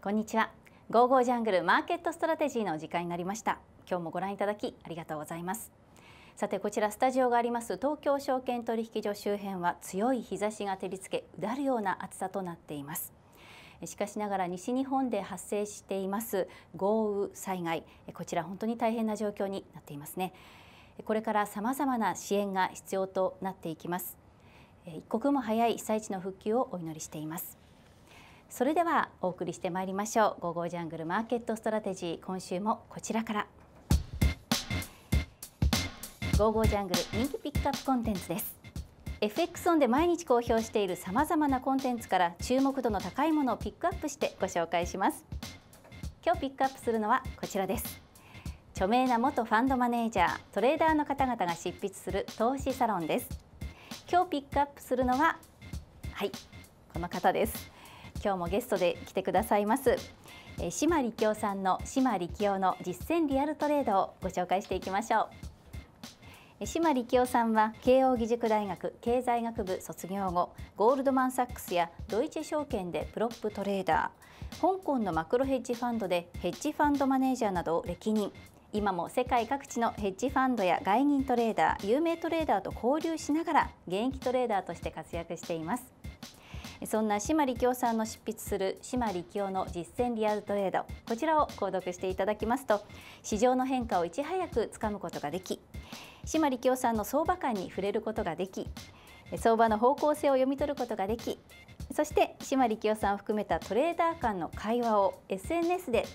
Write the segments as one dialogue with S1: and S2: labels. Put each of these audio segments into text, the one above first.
S1: こんにちは。ゴーゴージャングルマーケットストラテジーの時間になりました。今日もご覧いただきありがとうございます。さてこちらスタジオがあります東京証券取引所周辺は強い日差しが照りつけうだるような暑さとなっています。しかしながら西日本で発生しています豪雨災害こちら本当に大変な状況になっていますねこれから様々な支援が必要となっていきます一刻も早い被災地の復旧をお祈りしていますそれではお送りしてまいりましょう「ゴーゴージャングルマーケットストラテジー」今週もこちらから「ゴーゴージャングル人気ピックアップコンテンツ」です FX オンで毎日公表しているさまざまなコンテンツから注目度の高いものをピックアップしてご紹介します今日ピックアップするのはこちらです著名な元ファンドマネージャートレーダーの方々が執筆する投資サロンです今日ピックアップするのははいこの方です今日もゲストで来てくださいます島力夫さんの島力夫の実践リアルトレードをご紹介していきましょう島力夫さんは慶應義塾大学経済学部卒業後ゴールドマン・サックスやドイツ証券でプロップトレーダー香港のマクロヘッジファンドでヘッジファンドマネージャーなどを歴任今も世界各地のヘッジファンドや外人トレーダー有名トレーダーと交流しながら現役トレーダーとして活躍していますそんな島力夫さんの執筆する島力夫の実践リアルトレードこちらを購読していただきますと市場の変化をいち早くつかむことができ島力夫さんの相場感に触れることができ相場の方向性を読み取ることができそして島力夫さんを含めたトレーダー間の会話を SNS で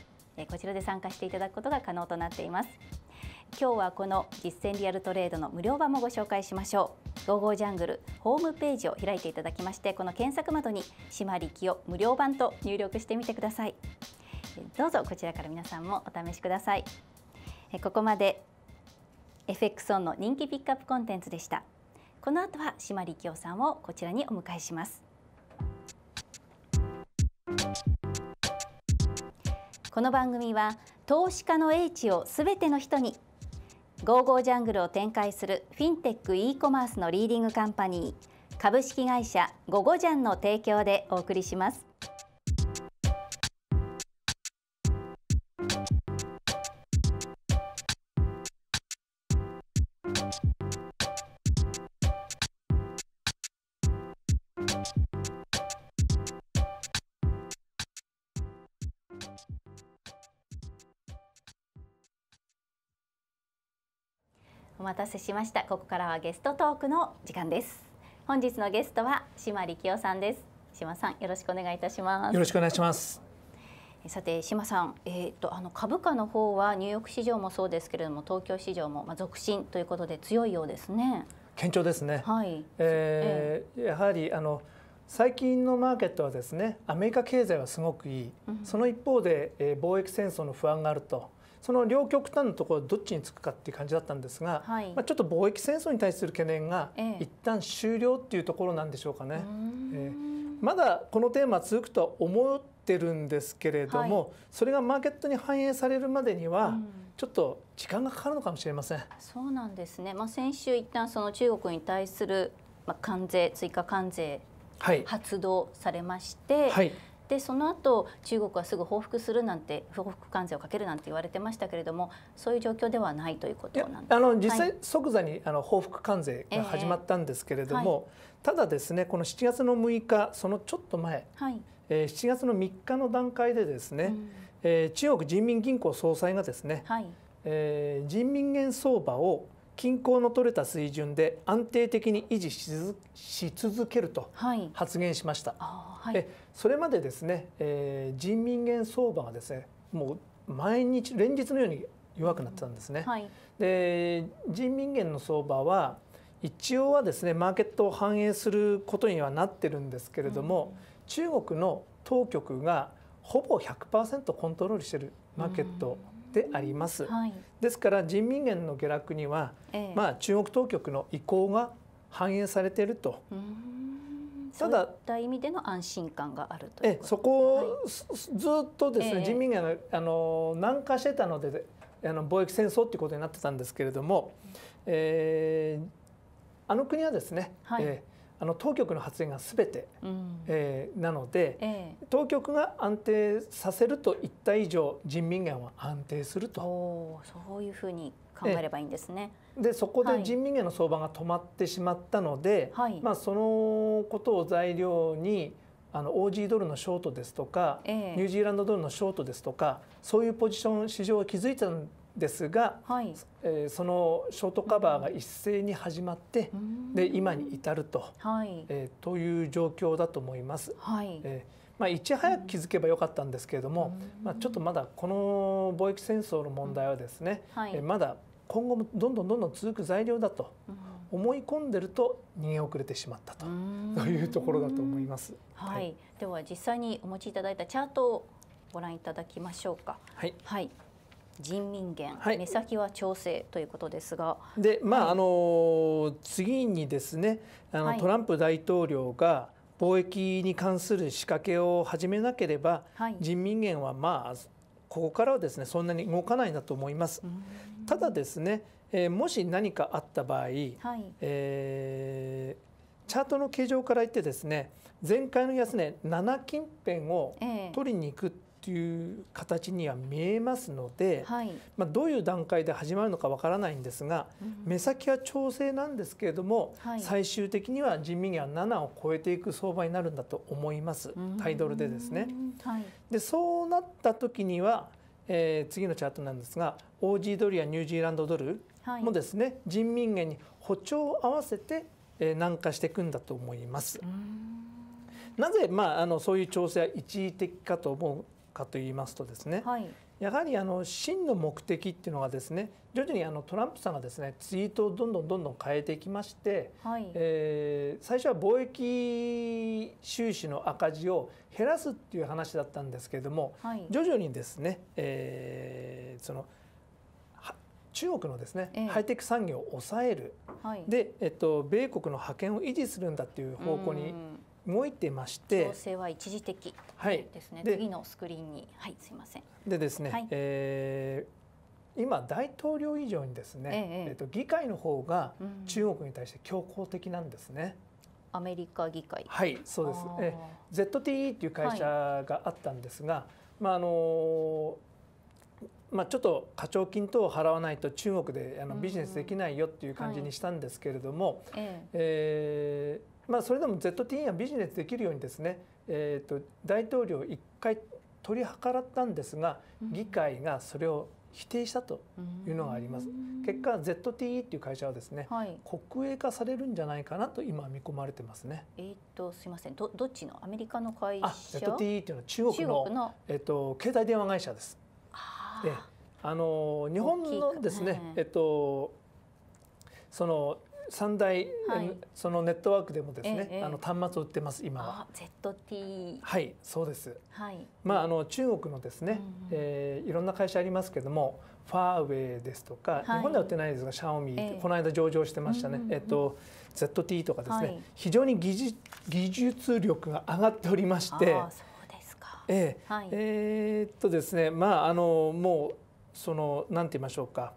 S1: こちらで参加していただくことが可能となっています。今日はこの実践リアルトレードの無料版もご紹介しましょうゴーゴージャングルホームページを開いていただきましてこの検索窓に島力を無料版と入力してみてくださいどうぞこちらから皆さんもお試しくださいここまで FX オンの人気ピックアップコンテンツでしたこの後は島力夫さんをこちらにお迎えしますこの番組は投資家の英知をすべての人にゴージャングルを展開するフィンテック e コマースのリーディングカンパニー株式会社ゴゴジャンの提供でお送りします。お待たせしましたここからはゲストトークの時間です本日のゲストは島力夫さんです島さんよろしくお願いいたしますよろしくお願いしますさて島さん、えーと、あの株価の方はニューヨーク市場もそうですけれども東京市場も、まあ、続伸ということで強いようですね。
S2: 堅調ですね、はいえー、えー、やはりあの最近のマーケットはですねアメリカ経済はすごくいい、うん、その一方で、えー、貿易戦争の不安があるとその両極端のところどっちにつくかっていう感じだったんですが、はい、まあ、ちょっと貿易戦争に対する懸念が一旦終了っていうところなんでしょうかね。えー、まだこのテーマ続くとは思ってるんですけれども、はい、それがマーケットに反映されるまでには、うんちょっと時間がかかるのかもしれません。
S1: そうなんですね。まあ先週一旦その中国に対するまあ関税追加関税発動されまして、はい、でその後中国はすぐ報復するなんて報復関税をかけるなんて言われてましたけれどもそういう状況ではないということなん
S2: あの実際、即座にあの報復関税が始まったんですけれども、えーはい、ただですねこの7月の6日そのちょっと前、はい、えー、7月の3日の段階でですね、うん、えー、中国人民銀行総裁がですね、はいえー、人民元相場を均衡の取れた水準で安定的に維持し続けると発言しました、はい、はい、それまでですね、えー、人民元相場がですねもう毎日連日のように弱くなってたんですね、はい、で人民元の相場は一応はですねマーケットを反映することにはなってるんですけれども、うん、中国の当局がほぼ100%コントロールしてるマーケット、うんであります、はい、ですから人民元の下落には、ええ、まあ、中国当局の意向が反映されていると。
S1: ただそうい意味での安心感がある
S2: とえそこを、ずっとですね、え、人民元があの南下してたのであの貿易戦争っていうことになってたんですけれども、えー、あの国はですね、はい、えーあの当局の発言が全て、うん、えー、なので、ええ、当局が安定させると言った以上人民元は安定するとそういうふ
S1: うに考えればいいんですね。
S2: でそこで人民元の相場が止まってしまったので、はい、まあ、そのことを材料にあの OG ドルのショートですとか、え、ニュージーランドドルのショートですとかそういうポジション市場は築いたんですが、はいえー、そのショートカバーが一斉に始まって、うん、で今に至ると、はいえー、という状況だと思います。はいえーまあ、いち早く気づけばよかったんですけれども、うん、まあ、ちょっとまだこの貿易戦争の問題はですね、うんはい、えまだ今後もどんどんどんどん続く材料だと思い込んでると逃げ遅れてしまったと,、というところだと思います、
S1: はい、はい、では実際にお持ちいただいたチャートをご覧いただきましょうか。はい、はい人民元、はい、目先は調整ということですが
S2: で、まあ、はい、あの次にですねあの、はい、トランプ大統領が貿易に関する仕掛けを始めなければ、人民元はまあここからはですねそんなに動かないなと思います。ただですね、えー、もし何かあった場合、はい、えーチャートの形状から言ってですね前回の安値、ね、7近辺を取りに行くっという形には見えますので、はい、まあ、どういう段階で始まるのかわからないんですが、うん、目先は調整なんですけれども、はい、最終的には人民元は7を超えていく相場になるんだと思いますタイドルでですね。はい、でそうなった時には、えー、次のチャートなんですがオージードルやニュージーランドドルもですね、人民元に歩調を合わせて、えー、南下していくんだと思います。なぜ、まあ、あのそういう調整は一時的かと思うかと言いますとですね、はい、やはりあの真の目的っていうのがですね徐々にあのトランプさんがですねツイートをどんどんどんどん変えていきまして、はい、えー、最初は貿易収支の赤字を減らすっていう話だったんですけれども、はい、徐々にですね、えー、その中国のですね、ええ、ハイテク産業を抑える、はい、で、えっと、米国の覇権を維持するんだっていう方向に動いてまして調整
S1: は一時的ですね、はい、次のスクリーンにはいすいません
S2: でですね、はい、えー、今大統領以上にですね、えー、えー、と議会の方が中国に対して強硬的なんですね、うん、アメリカ議会はいそうですえ ZTE っていう会社があったんですが、はい、まああのまあ、ちょっと課徴金等を払わないと中国であのビジネスできないよっていう感じにしたんですけれども、うんうん、ええーまあ、それでも ZT はビジネスできるようにですね、えーと、大統領一回取り計らったんですが、議会がそれを否定したというのがあります。結果 ZTE っていう会社はですね、はい、国営化されるんじゃないかなと今見込まれてますね。
S1: えー、っとすみませんどどっちのアメリカの会社？あ ZTE っていう
S2: のは中国の中国えー、っと携帯電話会社です。あえあの日本のですね、ねえっとその三大、はい、そのネットワークでもですね、ええ、あの端末を売ってます今は。
S1: ZT は
S2: いそうです。はい。まああの中国のですね、うん、えー、いろんな会社ありますけども、ファーウェイですとか、はい、日本では売ってないですがシャオミ、え、この間上場してましたね。うんうんうん、えっと ZT とかですね、はい、非常に技術技術力が上がっておりまして。あそうですか。ええとですねまああのもうそのなんて言いましょうか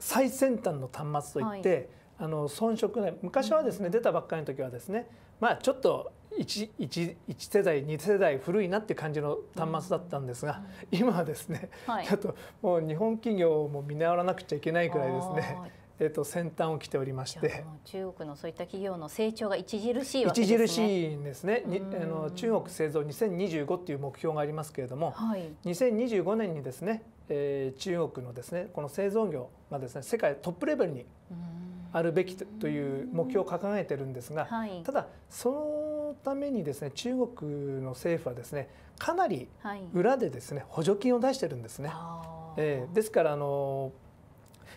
S2: 最先端の端末といって。あの遜色ない昔はですね出たばっかりの時はですねまあちょっと 1, 1, 1世代2世代古いなっていう感じの端末だったんですが、今はですね、ちょっともう日本企業も見習わなくちゃいけないくらいですね。えっと先端を来ておりまして
S1: 中国のそういった企業の成長が著しいわけですね著しいん
S2: ですねあの中国製造2025っていう目標がありますけれども、はい、2025年にですね、えー、中国のですねこの製造業がですね世界トップレベルに、うんあるべきという目標を掲げてるんですが、はい、ただそのためにですね中国の政府はですねかなり裏でですね補助金を出してるんですね。はい、えー、ですからあの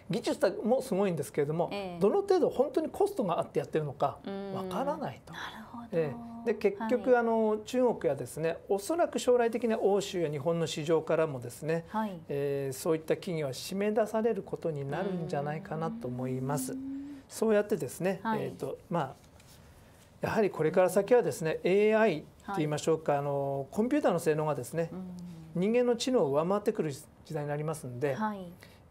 S2: 技術もすごいんですけれども、えどの程度本当にコストがあってやってるのかわからないと。ええ、で結局、はい、あの中国やですねおそらく将来的には欧州や日本の市場からもですね、はい、えー、そういった企業は締め出されることになるんじゃないかなと思います。そうやってですね、はい、えーとまあ、やはりこれから先はですね AI って言いましょうか、はい、あのコンピューターの性能がですね、うん、人間の知能を上回ってくる時代になりますんで、はい、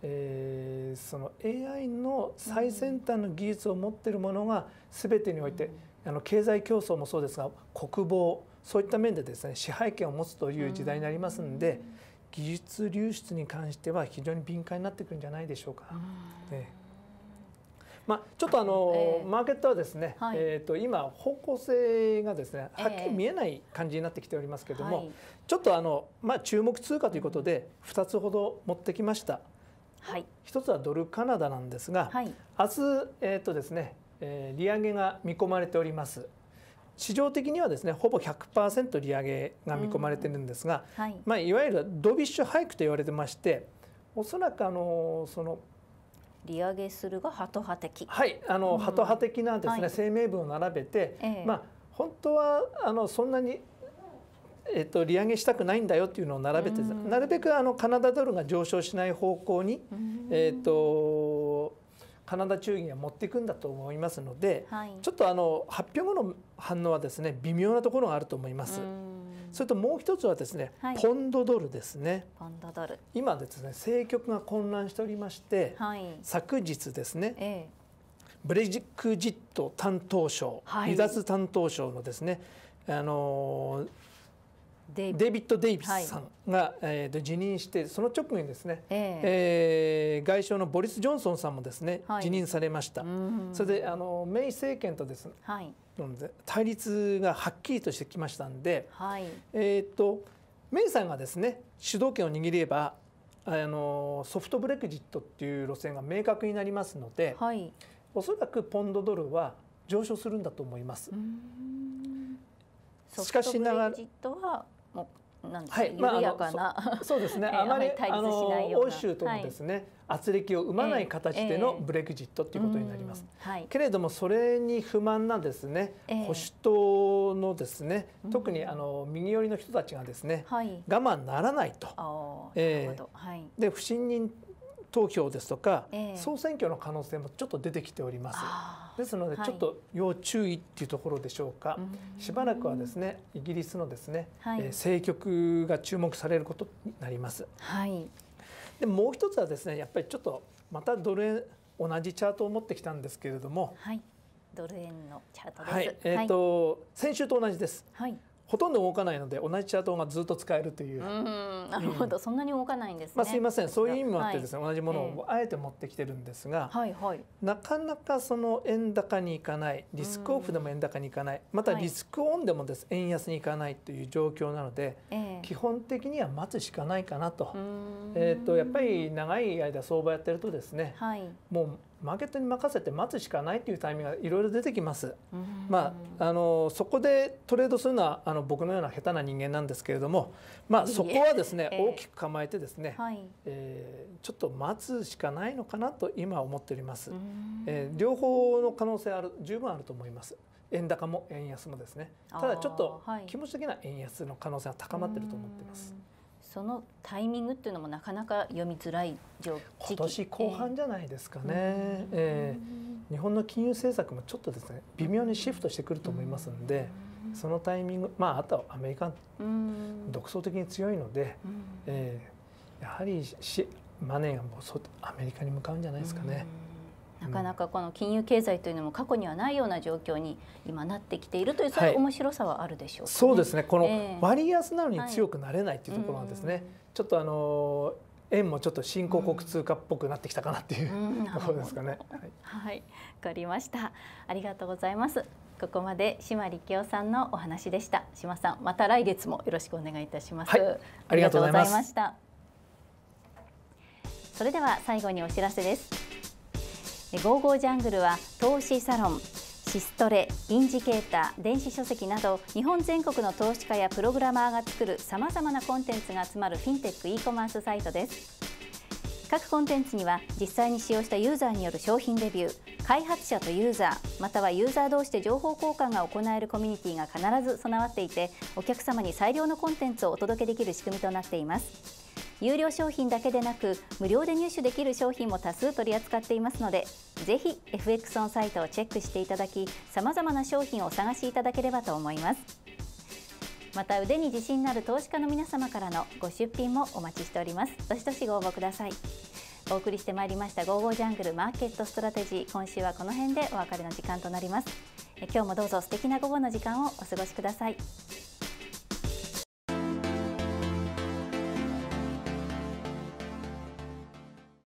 S2: えー、その AI の最先端の技術を持っているものが全てにおいて、うんあの経済競争もそうですが国防そういった面でですね支配権を持つという時代になりますんで、技術流出に関しては非常に敏感になってくるんじゃないでしょうか。ねまあ、ちょっとあの、マーケットはですね、えー、と今方向性がですねはっきり見えない感じになってきておりますけれども、ちょっとあの、まあ、注目通貨ということで2つほど持ってきました。はい、一つはドルカナダなんですが、はい、明日、えーとですねえー、利上げが見込まれております。市場的にはですねほぼ100%利上げが見込まれてるんですが、うんはいまあ、いわゆるドビッシュハイクと言われてましておそらくあのその利上げするがハト派的はいあの、うん、ハト派的なですね、はい、声明文を並べて、ええ、まあ本当はあのそんなにえっと、利上げしたくないんだよっていうのを並べて、うん、なるべくあのカナダドルが上昇しない方向に、うん、えっと、カナダ中銀は持っていくんだと思いますので、はい、ちょっとあの発表後の反応はですね微妙なところがあると思います。うんそれともう一つはですね、はい、ポンドドルですねポンドドル今ですね政局が混乱しておりまして、はい、昨日ですね、えブレジクジット担当省、離脱担当省のですねあのーデイビッド・デイビスさんが、はい、えー、と辞任してその直後にですね、えー、えー、外相のボリス・ジョンソンさんもですね、はい、辞任されました、それであのメイ政権とですね、はい、対立がはっきりとしてきましたんで、はい、えっ、ー、とメイさんがですね主導権を握ればあのソフトブレクジットっていう路線が明確になりますので、はい、おそらくポンドドルは上昇するんだと思います。
S1: しかしながら
S2: もなんですか、はい、緩やかな、まあ、そうですね、あまりあの欧州ともですね、圧力を生まない形でのブレグジットということになります、けれどもそれに不満なですね、保守党のですね特にあの右寄りの人たちがですね、我慢ならないと、えーで不信任投票ですとか、えー、総選挙の可能性もちょっと出てきておりますですのでちょっと要注意っていうところでしょうか、はい、しばらくはですねイギリスのですね、はい、えー、政局が注目されることになります、はい、でもう一つはですねやっぱりちょっとまたドル円同じチャートを持ってきたんですけれども、はい、ドル円のチャートです、はいえーと先週と同じです、はい、ほとんど動かないので同じチャートがずっと使えるという。
S1: なるほど、そんなに動かないんです、ね、まあすいません、そういう意味もあってですね、はい、同じものを
S2: あえて持ってきてるんですが、はいはい、なかなかその円高にいかない、リスクオフでも円高にいかない、またリスクオンでもです、円安にいかないという状況なので、はい、基本的には待つしかないかなと。えっ、ー、とやっぱり長い間相場やってるとですね、はい、もうマーケットに任せて待つしかないというタイミングがいろいろ出てきます、まあ、あのそこでトレードするのはあの僕のような下手な人間なんですけれども、まあ、そこはですね、えー、大きく構えてですね、はい、えー、ちょっと待つしかないのかなと今思っております、えー、両方の可能性ある十分あると思います円高も円安もですねただちょっと気持ち的な円安の可能性は高まっていると思っています。
S1: そのタイミングっていうのもなかなか読みづらい状況今年後半じ
S2: ゃないですかね、えー、えー、日本の金融政策もちょっとですね微妙にシフトしてくると思いますので、んそのタイミングまああとはアメリカ独創的に強いので、えー、やはりしマネーがもうアメリカに向かうんじゃないですかね。なか
S1: なかこの金融経済というのも過去にはないような状況に今なってきているというそういう面白さはあるでしょう、ねはい、そうですねこの割
S2: 安なのに強くなれないっていうところなんですね、はいちょっとあの円もちょっと新興国通貨っぽくなってきたかなっていう、うん、ところですかね、
S1: うん、はい、わかりましたありがとうございますここまで島力夫さんのお話でした島さんまた来月もよろしくお願いいたします、はい、ありがとうございましたそれでは最後にお知らせですゴーゴージャングルは投資サロンシストレインジケーター電子書籍など日本全国の投資家やプログラマーが作るさまざまなコンテンツが集まるフィンテック e コマースサイトです各コンテンツには実際に使用したユーザーによる商品レビュー開発者とユーザーまたはユーザー同士で情報交換が行えるコミュニティが必ず備わっていてお客様に最良のコンテンツをお届けできる仕組みとなっています有料商品だけでなく無料で入手できる商品も多数取り扱っていますのでぜひ FX オンサイトをチェックしていただきさまざまな商品をお探しいただければと思いますまた腕に自信のある投資家の皆様からのご出品もお待ちしておりますどしどしご応募くださいお送りしてまいりました「ゴーゴージャングルマーケットストラテジー」今週はこの辺でお別れの時間となります今日もどうぞ素敵な午後の時間をお過ごしください